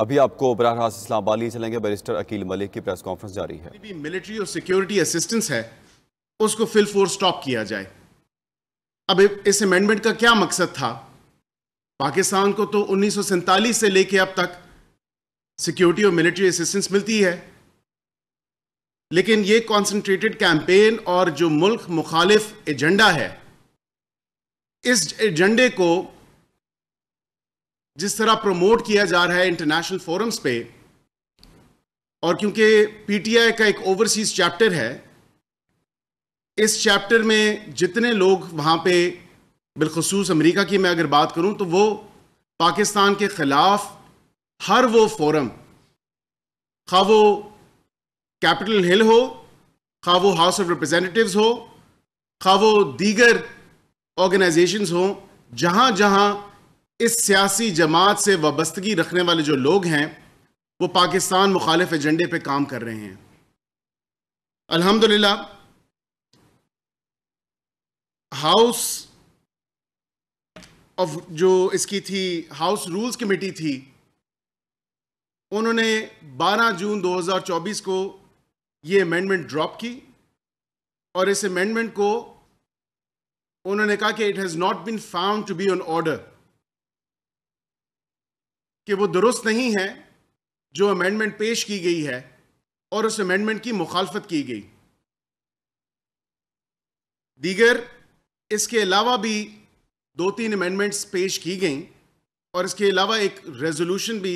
अभी आपको बरह रास्त इस्लामाबाद लिए चलेंगे बैरिस्टर अकील मलिक की प्रेस कॉन्फ्रेंस जारी है मिलिट्री और सिक्योरिटी असिस्टेंस है उसको फिल फोर स्टॉप किया जाए अब इस अमेंडमेंट का क्या मकसद था पाकिस्तान को तो उन्नीस से लेके अब तक सिक्योरिटी और मिलिट्री असिस्टेंस मिलती है लेकिन ये कॉन्सेंट्रेटेड कैंपेन और जो मुल्क मुखालिफ एजेंडा है इस एजेंडे को जिस तरह प्रमोट किया जा रहा है इंटरनेशनल फोरम्स पे और क्योंकि पीटीआई का एक ओवरसीज चैप्टर है इस चैप्टर में जितने लोग वहां पे बिलखसूस अमेरिका की मैं अगर बात करूं तो वो पाकिस्तान के ख़िलाफ़ हर वो फोरम खा वो कैपिटल हिल हो खा वो हाउस ऑफ रिप्रेजेंटेटिव्स हो खा वो दीगर ऑर्गेनाइजेशंस हो जहां जहां इस सियासी जमात से वाबस्तगी रखने वाले जो लोग हैं वो पाकिस्तान मुखालिफ एजेंडे पे काम कर रहे हैं अल्हम्दुलिल्लाह हाउस ऑफ जो इसकी थी हाउस रूल्स कमेटी थी उन्होंने 12 जून 2024 को ये अमेंडमेंट ड्रॉप की और इस अमेंडमेंट को उन्होंने कहा कि it has not been found to be on order कि वो दुरुस्त नहीं है जो अमेंडमेंट पेश की गई है और उस अमेंडमेंट की मुखालफत की गई दीगर इसके अलावा भी दो तीन अमेंडमेंट्स पेश की गई और इसके अलावा एक रेजोल्यूशन भी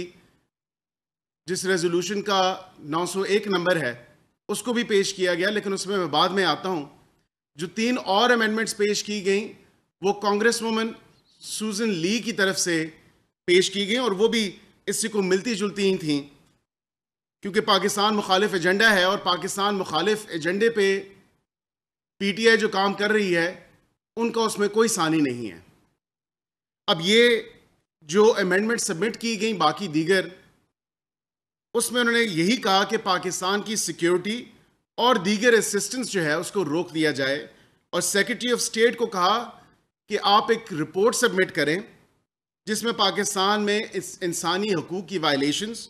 जिस रेजोल्यूशन का 901 नंबर है उसको भी पेश किया गया लेकिन उसमें मैं बाद में आता हूं जो तीन और अमेंडमेंट्स पेश की गई वो कांग्रेस वुमेन सूजन ली की तरफ से पेश की गई और वो भी इससे को मिलती जुलती ही थी क्योंकि पाकिस्तान मुखालिफ एजेंडा है और पाकिस्तान मुखालिफ एजेंडे पे पीटीआई जो काम कर रही है उनका उसमें कोई सानी नहीं है अब ये जो अमेंडमेंट सबमिट की गई बाकी दीगर उसमें उन्होंने यही कहा कि पाकिस्तान की सिक्योरिटी और दीगर असिस्टेंस जो है उसको रोक दिया जाए और सेक्रेटरी ऑफ स्टेट को कहा कि आप एक रिपोर्ट सबमिट करें जिसमें पाकिस्तान में इस इंसानी हकूक़ की वायलेशंस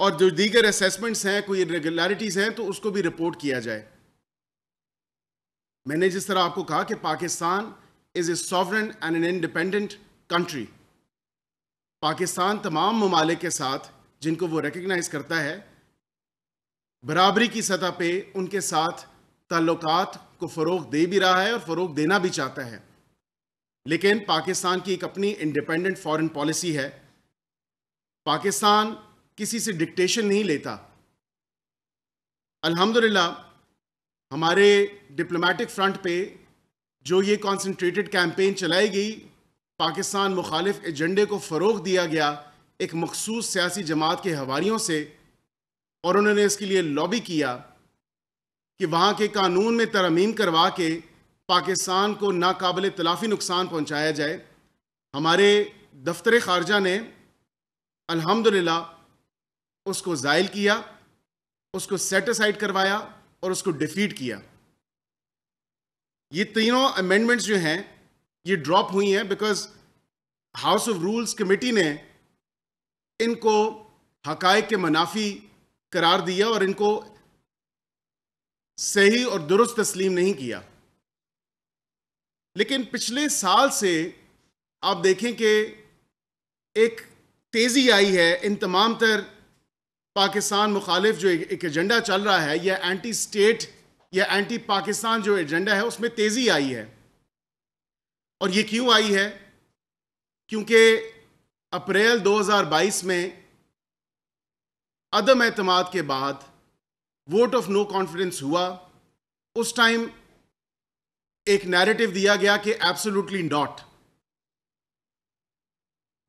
और जो दीगर असेसमेंट्स हैं कोई रेगुलरिटीज़ हैं तो उसको भी रिपोर्ट किया जाए मैंने जिस तरह आपको कहा कि Pakistan is a sovereign and an independent country Pakistan तमाम ममालिक के साथ जिनको वो रिकगनाइज करता है बराबरी की सतह पे उनके साथ ताल्लुकात को फ़रोग दे भी रहा है और फ़रोग देना भी चाहता है लेकिन पाकिस्तान की एक अपनी इंडिपेंडेंट फॉरेन पॉलिसी है पाकिस्तान किसी से डिक्टेशन नहीं लेता अल्हम्दुलिल्लाह हमारे डिप्लोमेटिक फ्रंट पे जो ये कॉन्सेंट्रेटेड कैंपेन चलाई गई पाकिस्तान मुखालिफ एजेंडे को फ़रोग दिया गया एक मखसूस सियासी जमात के हवालियों से और उन्होंने इसके लिए लॉबी किया कि वहाँ के कानून में तरमीम करवा के पाकिस्तान को नाकबिल तलाफी नुकसान पहुँचाया जाए हमारे दफ्तर ख़ारजा ने अलहमदिल्ला उसको ज़ायल किया उसको सेटिसाइड करवाया और उसको डिफीट किया ये तीनों अमेंडमेंट्स जो हैं ये ड्रॉप हुई हैं because House of Rules Committee ने इनको हकायक के मुनाफी करार दिया और इनको सही और दुरुस्त तस्लीम नहीं किया लेकिन पिछले साल से आप देखें कि एक तेज़ी आई है इन तमाम तर पाकिस्तान मुखालिफ जो एक एजेंडा चल रहा है या एंटी स्टेट या एंटी पाकिस्तान जो एजेंडा है उसमें तेज़ी आई है और ये क्यों आई है क्योंकि अप्रैल 2022 में अदम अतमाद के बाद वोट ऑफ नो कॉन्फिडेंस हुआ उस टाइम एक नैरेटिव दिया गया कि एब्सोल्युटली नॉट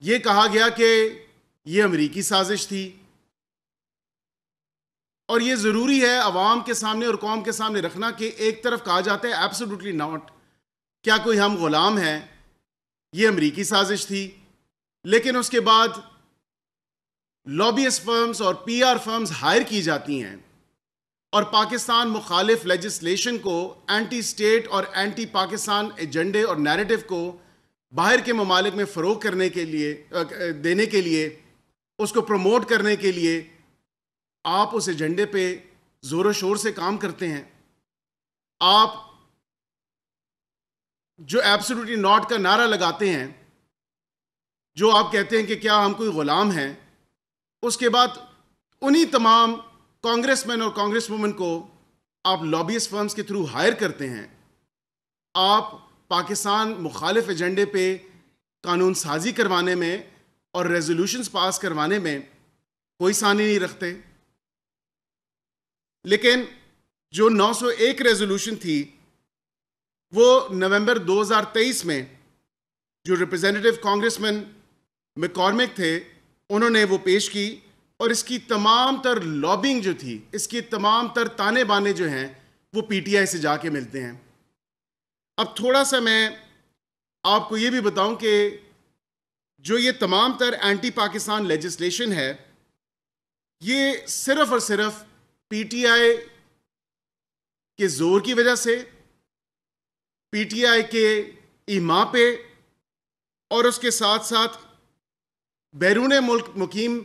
ये कहा गया कि ये अमेरिकी साजिश थी और ये ज़रूरी है अवाम के सामने और कौम के सामने रखना कि एक तरफ कहा जाता है एब्सोल्युटली नॉट क्या कोई हम गुलाम हैं ये अमेरिकी साजिश थी लेकिन उसके बाद लॉबियस फर्म्स और पीआर फर्म्स हायर की जाती हैं और पाकिस्तान मुखालिफ लेजिस्लेशन को एंटी स्टेट और एंटी पाकिस्तान एजेंडे और नैरेटिव को बाहर के ममालिक में फ़रोग करने के लिए देने के लिए उसको प्रमोट करने के लिए आप उस एजेंडे पे ज़ोर शोर से काम करते हैं आप जो एब्सोल्युटली नॉट का नारा लगाते हैं जो आप कहते हैं कि क्या हम कोई ग़ुलाम हैं उसके बाद उन्हीं तमाम कांग्रेसमैन और कांग्रेस वुमेन को आप लॉबियस फर्म्स के थ्रू हायर करते हैं आप पाकिस्तान मुखालिफ एजेंडे पे कानून साजी करवाने में और रेजोल्यूशंस पास करवाने में कोई सानी नहीं रखते लेकिन जो 901 रेजोल्यूशन थी वो नवंबर 2023 में जो रिप्रेजेंटेटिव कांग्रेसमैन मैकॉर्मिक थे उन्होंने वो पेश की और इसकी तमाम तर लॉबिंग जो थी इसके तमाम तर ताने बाने जो हैं वो पीटीआई से जाके मिलते हैं अब थोड़ा सा मैं आपको ये भी बताऊं कि जो ये तमाम तर एंटी पाकिस्तान लेजिस्लेशन है ये सिर्फ और सिर्फ पीटीआई के ज़ोर की वजह से पीटीआई के ईमा पे और उसके साथ साथ बैरून मुल्क मुकीम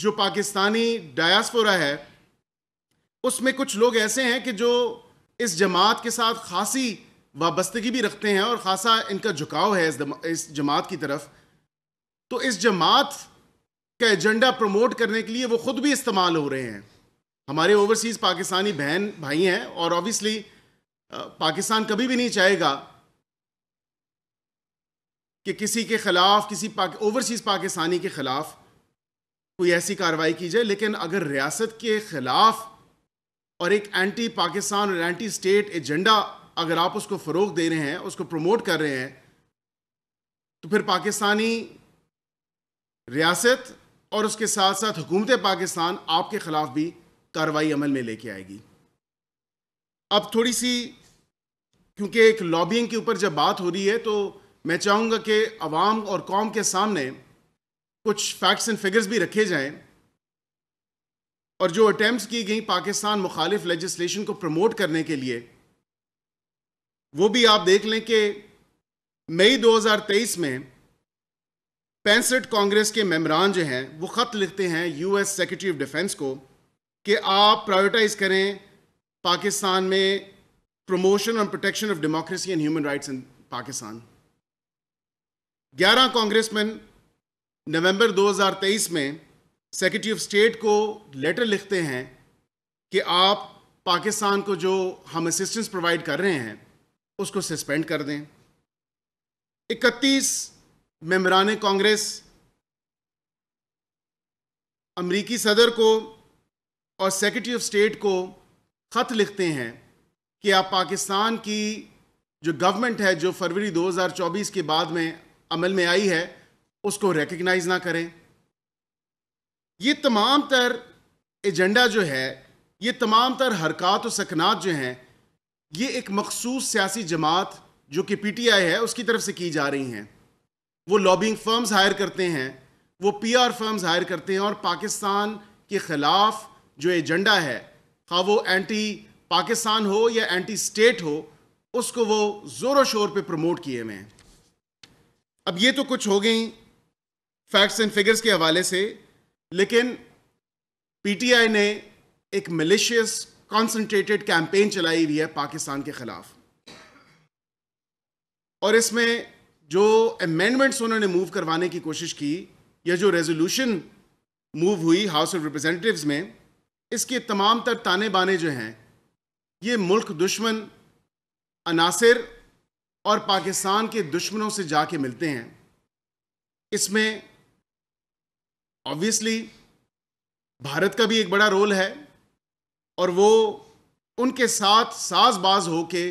जो पाकिस्तानी डायास्पोरा है उसमें कुछ लोग ऐसे हैं कि जो इस जमात के साथ खासी वाबस्तगी भी रखते हैं और ख़ासा इनका झुकाव है इस, इस जमात की तरफ तो इस जमात का एजेंडा प्रमोट करने के लिए वो ख़ुद भी इस्तेमाल हो रहे हैं हमारे ओवरसीज़ पाकिस्तानी बहन भाई हैं और ऑब्वियसली पाकिस्तान कभी भी नहीं चाहेगा कि किसी के ख़िलाफ़ किसी पाक, ओवरसीज़ पाकिस्तानी के ख़िलाफ़ कोई ऐसी कार्रवाई की जाए लेकिन अगर रियासत के ख़िलाफ़ और एक एंटी पाकिस्तान और एंटी स्टेट एजेंडा अगर आप उसको फ़रोग दे रहे हैं उसको प्रमोट कर रहे हैं तो फिर पाकिस्तानी रियासत और उसके साथ साथ हुकूमत पाकिस्तान आपके ख़िलाफ़ भी कार्रवाई अमल में लेके आएगी अब थोड़ी सी क्योंकि एक लॉबिंग के ऊपर जब बात हो रही है तो मैं चाहूँगा कि आवाम और कौम के सामने कुछ फैक्ट्स एंड फिगर्स भी रखे जाएं और जो अटैम्प्ट की गई पाकिस्तान मुखालिफ लेजिस्लेशन को प्रमोट करने के लिए वो भी आप देख लें कि मई 2023 में पैंसठ कांग्रेस के मेम्बरान जो हैं वो ख़त लिखते हैं यूएस सेक्रेटरी ऑफ डिफेंस को कि आप प्रायोरिटाइज करें पाकिस्तान में प्रमोशन और protection of democracy and human rights in Pakistan ग्यारह कांग्रेसमैन नवंबर 2023 में सेक्रेटरी ऑफ स्टेट को लेटर लिखते हैं कि आप पाकिस्तान को जो हम असिस्टेंस प्रोवाइड कर रहे हैं उसको सस्पेंड कर दें 31 मेम्बरान कांग्रेस अमरीकी सदर को और सेक्रेटरी ऑफ स्टेट को ख़त लिखते हैं कि आप पाकिस्तान की जो गवर्नमेंट है जो फरवरी 2024 के बाद में अमल में आई है उसको रिकग्नाइज ना करें ये तमाम तर एजेंडा जो है ये तमाम तर हरकत और सकनात जो हैं ये एक मखसूस सियासी जमात जो कि पी टी आई है उसकी तरफ से की जा रही हैं वो लॉबिंग फर्म्स हायर करते हैं वो पी आर फर्म्स हायर करते हैं और पाकिस्तान के ख़िलाफ़ जो एजेंडा है हाँ वो एंटी पाकिस्तान हो या एंटी स्टेट हो उसको वो ज़ोरों शोर पर प्रमोट किए हुए हैं अब ये तो कुछ हो गई फैक्ट्स एंड फिगर्स के हवाले से लेकिन पीटीआई ने एक मलिशियस कॉन्सेंट्रेटेड कैंपेन चलाई हुई है पाकिस्तान के खिलाफ और इसमें जो अमेंडमेंट्स उन्होंने मूव करवाने की कोशिश की या जो रेजोल्यूशन मूव हुई हाउस ऑफ रिप्रेजेंटेटिव्स में इसके तमाम तर ताने बाने जो हैं ये मुल्क दुश्मन अनासर और पाकिस्तान के दुश्मनों से जाके मिलते हैं इसमें ऑब्वियसली भारत का भी एक बड़ा रोल है और वो उनके साथ साजबाज होके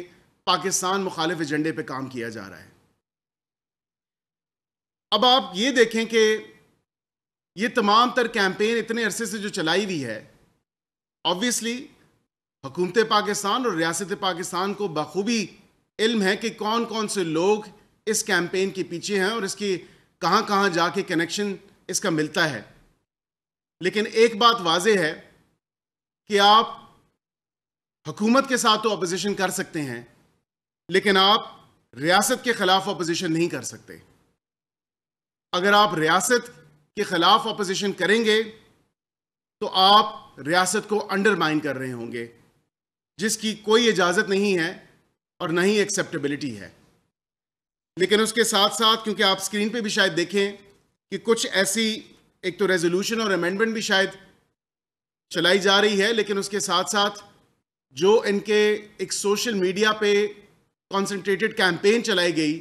पाकिस्तान मुखालिफ एजेंडे पे काम किया जा रहा है अब आप ये देखें कि ये तमाम तर कैंपेन इतने अरसे से जो चलाई हुई है ऑब्वियसली हुकूमत पाकिस्तान और रियासत पाकिस्तान को बखूबी इल्म है कि कौन कौन से लोग इस कैंपेन के पीछे हैं और इसकी कहां कहां जाके कनेक्शन इसका मिलता है लेकिन एक बात वाज है कि आप हुकूमत के साथ तो अपोजिशन कर सकते हैं लेकिन आप रियासत के खिलाफ अपोजिशन नहीं कर सकते अगर आप रियासत के खिलाफ अपोजिशन करेंगे तो आप रियासत को अंडरमाइन कर रहे होंगे जिसकी कोई इजाज़त नहीं है और ना ही एक्सेप्टेबिलिटी है लेकिन उसके साथ साथ क्योंकि आप स्क्रीन पे भी शायद देखें कि कुछ ऐसी एक तो रेजोल्यूशन और अमेंडमेंट भी शायद चलाई जा रही है लेकिन उसके साथ साथ जो इनके एक सोशल मीडिया पे कॉन्सेंट्रेटेड कैंपेन चलाई गई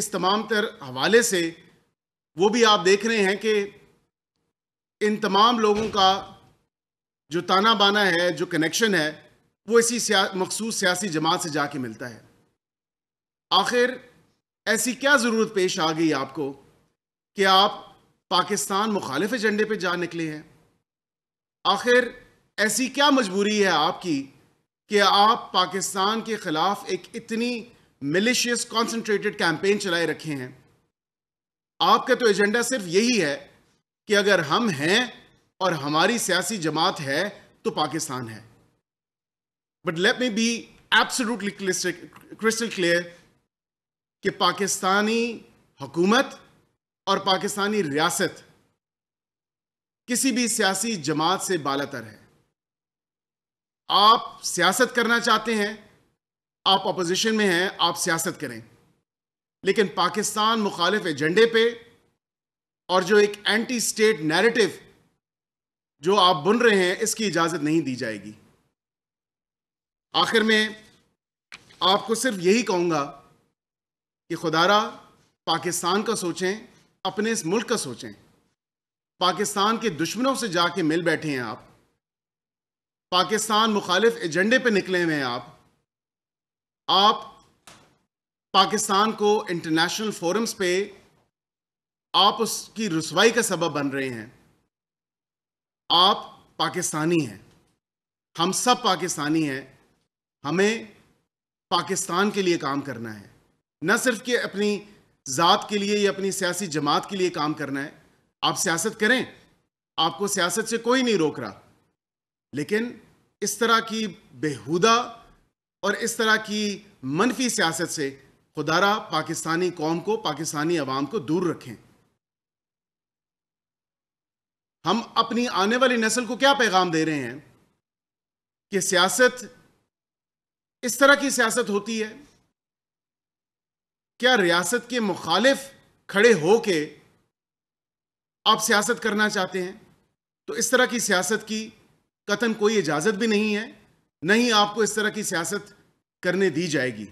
इस तमाम तर हवाले से वो भी आप देख रहे हैं कि इन तमाम लोगों का जो ताना बाना है जो कनेक्शन है वो इसी स्या, मखसूस सियासी जमात से जाके मिलता है आखिर ऐसी क्या ज़रूरत पेश आ गई आपको कि आप पाकिस्तान मुखालिफ एजेंडे पे जा निकले हैं आखिर ऐसी क्या मजबूरी है आपकी कि आप पाकिस्तान के खिलाफ एक इतनी मिलिशियस कॉन्सेंट्रेटेड कैंपेन चलाए रखे हैं आपका तो एजेंडा सिर्फ यही है कि अगर हम हैं और हमारी सियासी जमात है तो पाकिस्तान है but let me be absolutely crystal clear कि पाकिस्तानी हुकूमत और पाकिस्तानी रियासत किसी भी सियासी जमात से बालतर है आप सियासत करना चाहते हैं आप अपोजिशन में हैं आप सियासत करें लेकिन पाकिस्तान मुखालिफ एजेंडे पे और जो एक एंटी स्टेट नैरेटिव जो आप बुन रहे हैं इसकी इजाज़त नहीं दी जाएगी आखिर में आपको सिर्फ यही कहूँगा कि खुदारा पाकिस्तान का सोचें अपने इस मुल्क का सोचें पाकिस्तान के दुश्मनों से जाके मिल बैठे हैं आप पाकिस्तान मुखालिफ एजेंडे पे निकले हुए हैं आप आप पाकिस्तान को इंटरनेशनल फोरम्स पे आप उसकी रसवाई का सबब बन रहे हैं आप पाकिस्तानी हैं हम सब पाकिस्तानी हैं हमें पाकिस्तान के लिए काम करना है न सिर्फ कि अपनी ज़ात के लिए या अपनी सियासी जमात के लिए काम करना है आप सियासत करें आपको सियासत से कोई नहीं रोक रहा लेकिन इस तरह की बेहुदा और इस तरह की मनफी सियासत से खुदारा पाकिस्तानी कौम को पाकिस्तानी अवाम को दूर रखें हम अपनी आने वाली नस्ल को क्या पैगाम दे रहे हैं कि सियासत इस तरह की सियासत होती है क्या रियासत के मुखालिफ खड़े होके आप सियासत करना चाहते हैं तो इस तरह की सियासत की कतन कोई इजाज़त भी नहीं है नहीं आपको इस तरह की सियासत करने दी जाएगी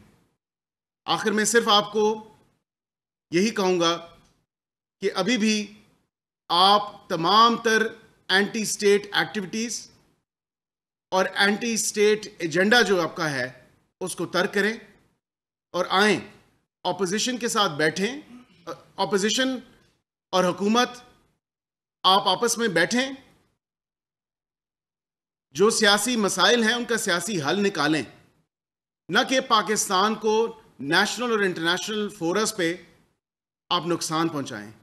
आखिर में सिर्फ आपको यही कहूंगा कि अभी भी आप तमाम तर एंटी स्टेट एक्टिविटीज़ और एंटी स्टेट एजेंडा जो आपका है उसको तर्क करें और आए ऑपोजिशन के साथ बैठें ऑपोजिशन और हुकूमत आप आपस में बैठें जो सियासी मसाइल हैं उनका सियासी हल निकालें न कि पाकिस्तान को नेशनल और इंटरनेशनल फोरस पे आप नुकसान पहुंचाएं